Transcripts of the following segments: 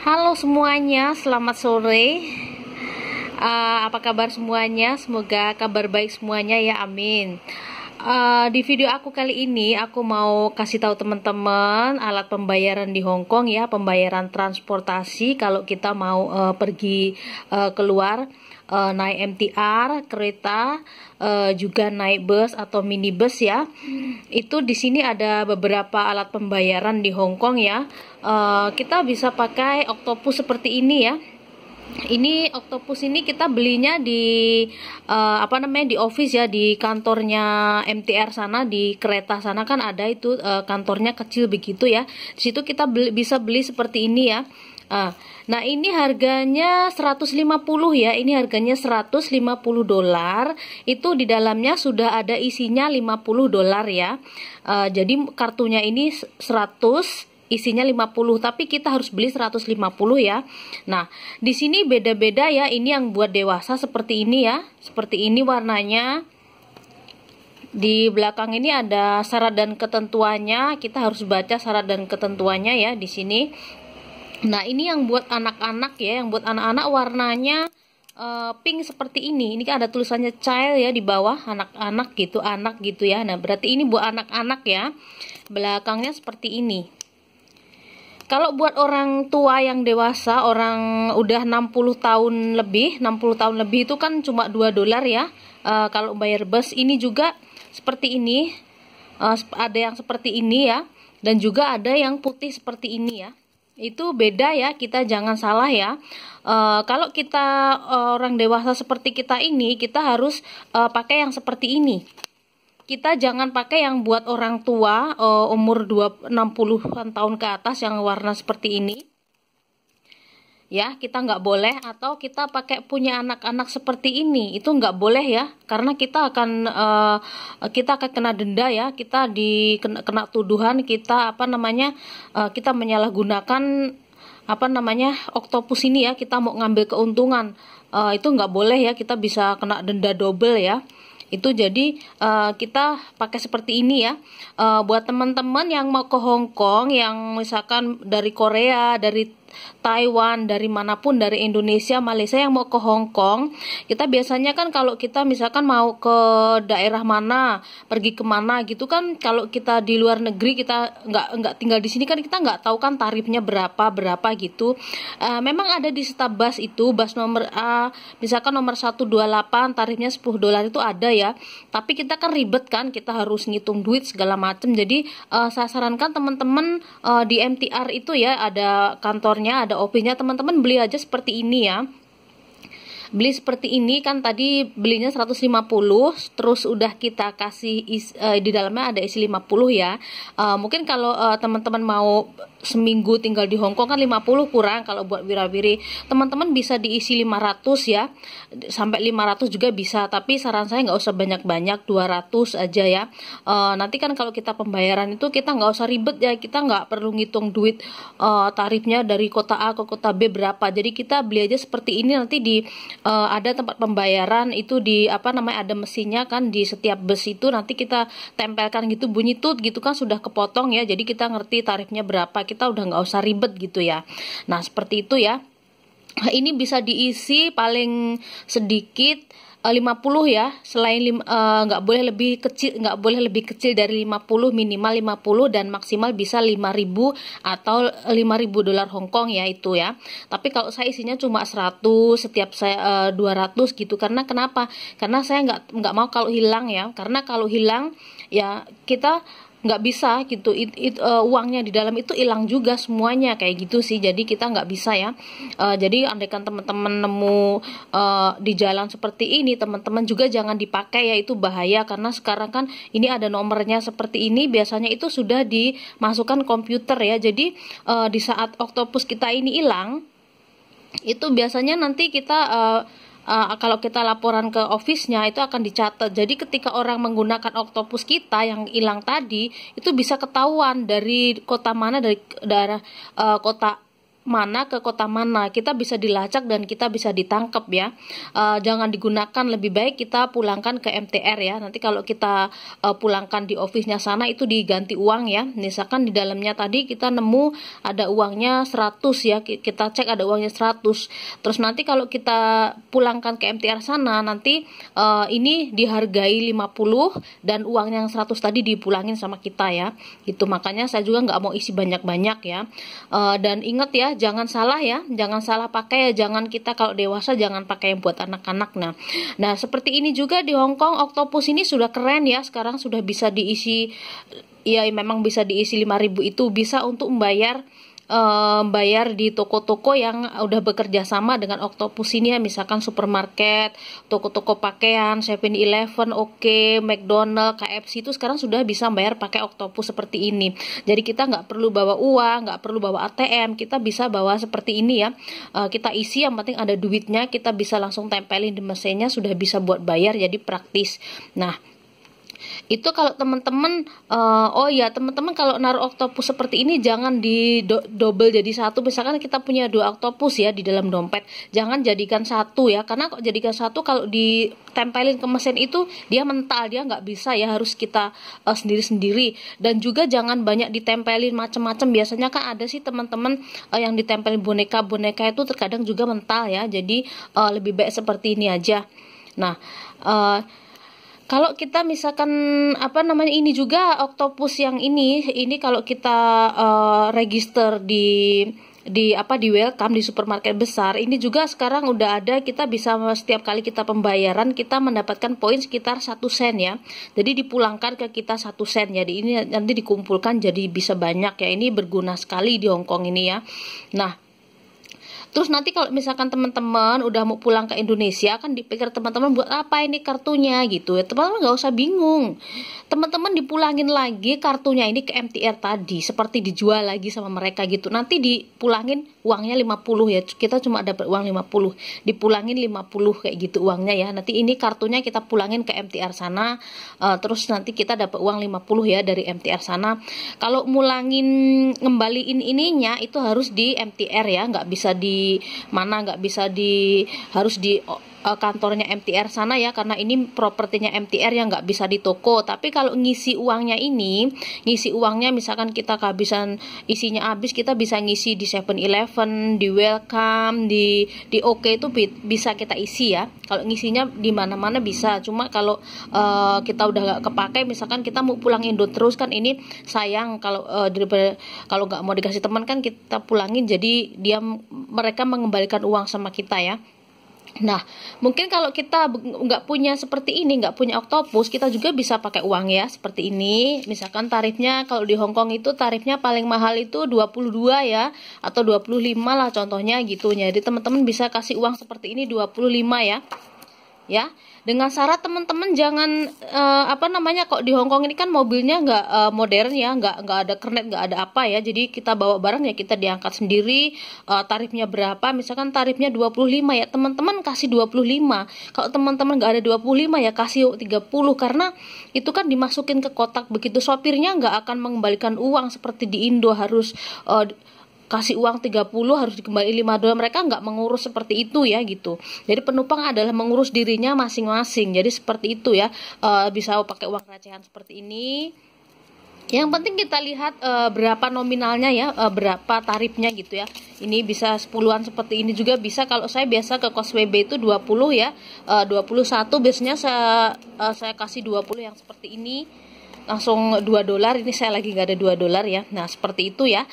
Halo semuanya, selamat sore. Uh, apa kabar semuanya? Semoga kabar baik semuanya ya, amin. Eh, di video aku kali ini aku mau kasih tahu teman-teman alat pembayaran di Hong Kong ya, pembayaran transportasi kalau kita mau uh, pergi uh, keluar uh, naik MTR, kereta, uh, juga naik bus atau minibus ya. Itu di sini ada beberapa alat pembayaran di Hong Kong ya. Uh, kita bisa pakai Octopus seperti ini ya ini octopus ini kita belinya di uh, apa namanya di office ya di kantornya MTR sana di kereta sana kan ada itu uh, kantornya kecil begitu ya. Di situ kita beli, bisa beli seperti ini ya. Uh, nah ini harganya 150 ya. Ini harganya 150 dolar. Itu di dalamnya sudah ada isinya 50 dolar ya. Uh, jadi kartunya ini 100 isinya 50 tapi kita harus beli 150 ya nah di sini beda-beda ya ini yang buat dewasa seperti ini ya seperti ini warnanya di belakang ini ada syarat dan ketentuannya kita harus baca syarat dan ketentuannya ya di sini nah ini yang buat anak-anak ya yang buat anak-anak warnanya eh, pink seperti ini. Ini kan ada tulisannya child ya di bawah anak-anak gitu, anak gitu ya. Nah, berarti ini buat anak-anak ya. Belakangnya seperti ini. Kalau buat orang tua yang dewasa, orang udah 60 tahun lebih, 60 tahun lebih itu kan cuma 2 dolar ya. Uh, kalau bayar bus ini juga seperti ini. Uh, ada yang seperti ini ya dan juga ada yang putih seperti ini ya. Itu beda ya, kita jangan salah ya. Uh, kalau kita orang dewasa seperti kita ini, kita harus uh, pakai yang seperti ini kita jangan pakai yang buat orang tua uh, umur 60-an tahun ke atas yang warna seperti ini ya kita nggak boleh atau kita pakai punya anak-anak seperti ini itu nggak boleh ya karena kita akan uh, kita akan kena denda ya kita di kena, kena tuduhan kita apa namanya uh, kita menyalahgunakan apa namanya oktopus ini ya kita mau ngambil keuntungan uh, itu nggak boleh ya kita bisa kena denda double ya itu jadi uh, kita pakai seperti ini ya. Uh, buat teman-teman yang mau ke Hong Kong yang misalkan dari Korea, dari Taiwan, dari manapun dari Indonesia, Malaysia yang mau ke Hong Kong, kita biasanya kan kalau kita misalkan mau ke daerah mana, pergi kemana gitu kan, kalau kita di luar negeri kita nggak nggak tinggal di sini kan kita nggak tahu kan tarifnya berapa berapa gitu. Uh, memang ada di setiap bus itu bus nomor A, misalkan nomor 128 tarifnya 10 dolar itu ada ya. Tapi kita kan ribet kan, kita harus ngitung duit segala macam. Jadi uh, eh, saya sarankan teman-teman uh, di MTR itu ya ada kantor ada opinya Teman-teman beli aja seperti ini ya beli seperti ini kan tadi belinya 150 terus udah kita kasih is, uh, di dalamnya ada isi 50 ya uh, mungkin kalau uh, teman-teman mau seminggu tinggal di Hongkong kan 50 kurang kalau buat wirawiri teman-teman bisa diisi 500 ya sampai 500 juga bisa tapi saran saya nggak usah banyak-banyak 200 aja ya uh, nanti kan kalau kita pembayaran itu kita nggak usah ribet ya kita nggak perlu ngitung duit uh, tarifnya dari kota A ke kota B berapa jadi kita beli aja seperti ini nanti di uh, ada tempat pembayaran itu di apa namanya ada mesinnya kan di setiap bus itu nanti kita tempelkan gitu bunyi tut gitu kan sudah kepotong ya jadi kita ngerti tarifnya berapa kita udah nggak usah ribet gitu ya nah seperti itu ya ini bisa diisi paling sedikit 50 eh, ya selain eh, nggak uh, boleh lebih kecil nggak boleh lebih kecil dari 50 minimal 50 dan maksimal bisa 5000 atau 5000 dolar Hongkong ya itu ya tapi kalau saya isinya cuma 100 setiap saya uh, eh, 200 gitu karena kenapa karena saya nggak nggak mau kalau hilang ya karena kalau hilang ya kita nggak bisa gitu it, it, uh, uangnya di dalam itu hilang juga semuanya kayak gitu sih jadi kita nggak bisa ya uh, jadi andaikan teman-teman nemu uh, di jalan seperti ini teman-teman juga jangan dipakai ya itu bahaya karena sekarang kan ini ada nomornya seperti ini biasanya itu sudah dimasukkan komputer ya jadi uh, di saat octopus kita ini hilang itu biasanya nanti kita uh, uh, kalau kita laporan ke office-nya itu akan dicatat. Jadi ketika orang menggunakan Octopus kita yang hilang tadi, itu bisa ketahuan dari kota mana dari daerah uh, kota mana ke kota mana kita bisa dilacak dan kita bisa ditangkap ya uh, jangan digunakan lebih baik kita pulangkan ke MTR ya nanti kalau kita uh, pulangkan di office-nya sana itu diganti uang ya misalkan di dalamnya tadi kita nemu ada uangnya 100 ya kita cek ada uangnya 100 terus nanti kalau kita pulangkan ke MTR sana nanti uh, ini dihargai 50 dan uang yang 100 tadi dipulangin sama kita ya itu makanya saya juga nggak mau isi banyak-banyak ya uh, dan ingat ya jangan salah ya, jangan salah pakai ya, jangan kita kalau dewasa jangan pakai yang buat anak-anak. Nah, nah seperti ini juga di Hong Kong octopus ini sudah keren ya, sekarang sudah bisa diisi ya memang bisa diisi 5000 itu bisa untuk membayar uh, bayar di toko-toko yang udah bekerja sama dengan Octopus ini ya misalkan supermarket, toko-toko pakaian, 7-Eleven, oke, McDonald, KFC itu sekarang sudah bisa bayar pakai Octopus seperti ini. Jadi kita nggak perlu bawa uang, nggak perlu bawa ATM, kita bisa bawa seperti ini ya. Uh, kita isi yang penting ada duitnya, kita bisa langsung tempelin di mesinnya sudah bisa buat bayar jadi praktis. Nah, itu kalau teman-teman uh, eh, oh ya teman-teman kalau naruh oktopus seperti ini jangan di double jadi satu misalkan kita punya dua oktopus ya di dalam dompet jangan jadikan satu ya karena kok jadikan satu kalau ditempelin ke mesin itu dia mental dia nggak bisa ya harus kita eh, sendiri-sendiri uh, dan juga jangan banyak ditempelin macam-macam biasanya kan ada sih teman-teman uh, eh, yang ditempelin boneka boneka itu terkadang juga mental ya jadi uh, lebih baik seperti ini aja nah uh, kalau kita misalkan apa namanya ini juga octopus yang ini ini kalau kita uh, register di di apa di welcome di supermarket besar ini juga sekarang udah ada kita bisa setiap kali kita pembayaran kita mendapatkan poin sekitar satu sen ya jadi dipulangkan ke kita satu sen jadi ya, ini nanti dikumpulkan jadi bisa banyak ya ini berguna sekali di Hongkong ini ya nah Terus nanti kalau misalkan teman-teman udah mau pulang ke Indonesia kan dipikir teman-teman buat apa ini kartunya gitu ya. Teman-teman nggak usah bingung. Teman-teman dipulangin lagi kartunya ini ke MTR tadi seperti dijual lagi sama mereka gitu. Nanti dipulangin uangnya 50 ya. Kita cuma dapat uang 50. Dipulangin 50 kayak gitu uangnya ya. Nanti ini kartunya kita pulangin ke MTR sana uh, terus nanti kita dapat uang 50 ya dari MTR sana. Kalau mulangin ngembaliin ininya itu harus di MTR ya, nggak bisa di mana nggak bisa di harus di uh, kantornya MTR sana ya karena ini propertinya MTR yang nggak bisa di toko tapi kalau ngisi uangnya ini ngisi uangnya misalkan kita kehabisan isinya habis kita bisa ngisi di 7-Eleven di Welcome di di Oke OK itu bi bisa kita isi ya kalau ngisinya di mana-mana bisa cuma kalau uh, kita udah nggak kepake, misalkan kita mau pulang Indo terus kan ini sayang kalau uh, kalau nggak mau dikasih teman kan kita pulangin jadi dia mereka mengembalikan uang sama kita ya Nah, mungkin kalau kita nggak punya seperti ini, nggak punya octopus kita juga bisa pakai uang ya, seperti ini. Misalkan tarifnya kalau di Hong Kong itu tarifnya paling mahal itu 22 ya, atau 25 lah contohnya gitu. Jadi teman-teman bisa kasih uang seperti ini 25 ya ya dengan syarat teman-teman jangan uh, apa namanya kok di Hongkong ini kan mobilnya nggak uh, modern ya nggak nggak ada kernet nggak ada apa ya jadi kita bawa barang ya kita diangkat sendiri uh, tarifnya berapa misalkan tarifnya 25 ya teman-teman kasih 25 kalau teman-teman nggak ada 25 ya kasih 30 karena itu kan dimasukin ke kotak begitu sopirnya nggak akan mengembalikan uang seperti di Indo harus uh, kasih uang 30 harus dikembali 5 dolar mereka nggak mengurus seperti itu ya gitu jadi penumpang adalah mengurus dirinya masing-masing jadi seperti itu ya e, bisa pakai uang recehan seperti ini yang penting kita lihat e, berapa nominalnya ya, e, berapa tarifnya gitu ya. Ini bisa sepuluhan seperti ini juga bisa kalau saya biasa ke kos WB itu 20 ya. E, 21 biasanya saya e, saya kasih 20 yang seperti ini langsung 2 dolar. Ini saya lagi nggak ada 2 dolar ya. Nah, seperti itu ya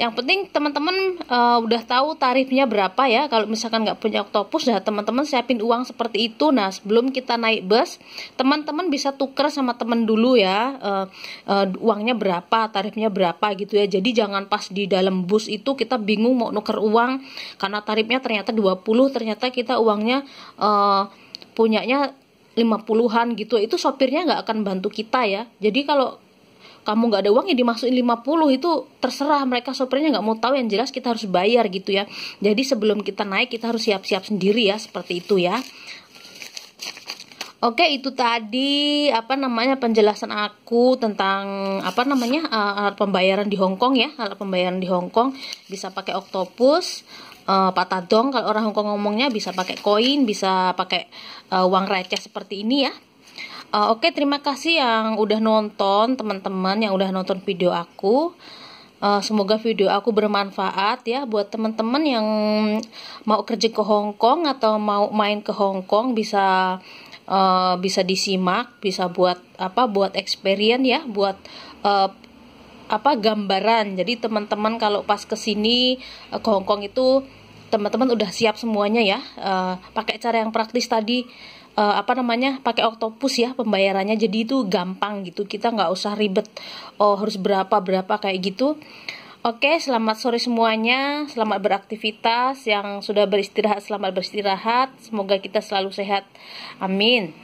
yang penting teman-teman uh, udah tahu tarifnya berapa ya kalau misalkan nggak punya oktopus ya nah teman-teman siapin uang seperti itu nah sebelum kita naik bus teman-teman bisa tuker sama teman dulu ya uh, uh, uangnya berapa tarifnya berapa gitu ya jadi jangan pas di dalam bus itu kita bingung mau nuker uang karena tarifnya ternyata 20 ternyata kita uangnya uh, punyanya 50-an gitu itu sopirnya nggak akan bantu kita ya jadi kalau kamu nggak ada uang ya dimasukin 50 itu terserah mereka sopirnya nggak mau tahu yang jelas kita harus bayar gitu ya jadi sebelum kita naik kita harus siap-siap sendiri ya seperti itu ya Oke itu tadi apa namanya penjelasan aku tentang apa namanya eh, alat pembayaran di Hong Kong ya alat pembayaran di Hong Kong bisa pakai Octopus uh, eh, patadong kalau orang Hong Kong ngomongnya bisa pakai koin bisa pakai uh, uang receh seperti ini ya Uh, Oke, okay, terima kasih yang udah nonton, teman-teman yang udah nonton video aku. Uh, semoga video aku bermanfaat ya buat teman-teman yang mau kerja ke Hong Kong atau mau main ke Hong Kong bisa uh, bisa disimak, bisa buat apa buat experience ya, buat uh, apa gambaran. Jadi teman-teman kalau pas ke sini ke Hong Kong itu teman-teman udah siap semuanya ya uh, pakai cara yang praktis tadi uh, apa namanya pakai octopus ya pembayarannya jadi itu gampang gitu kita nggak usah ribet oh harus berapa berapa kayak gitu Oke, selamat sore semuanya. Selamat beraktivitas yang sudah beristirahat. Selamat beristirahat. Semoga kita selalu sehat. Amin.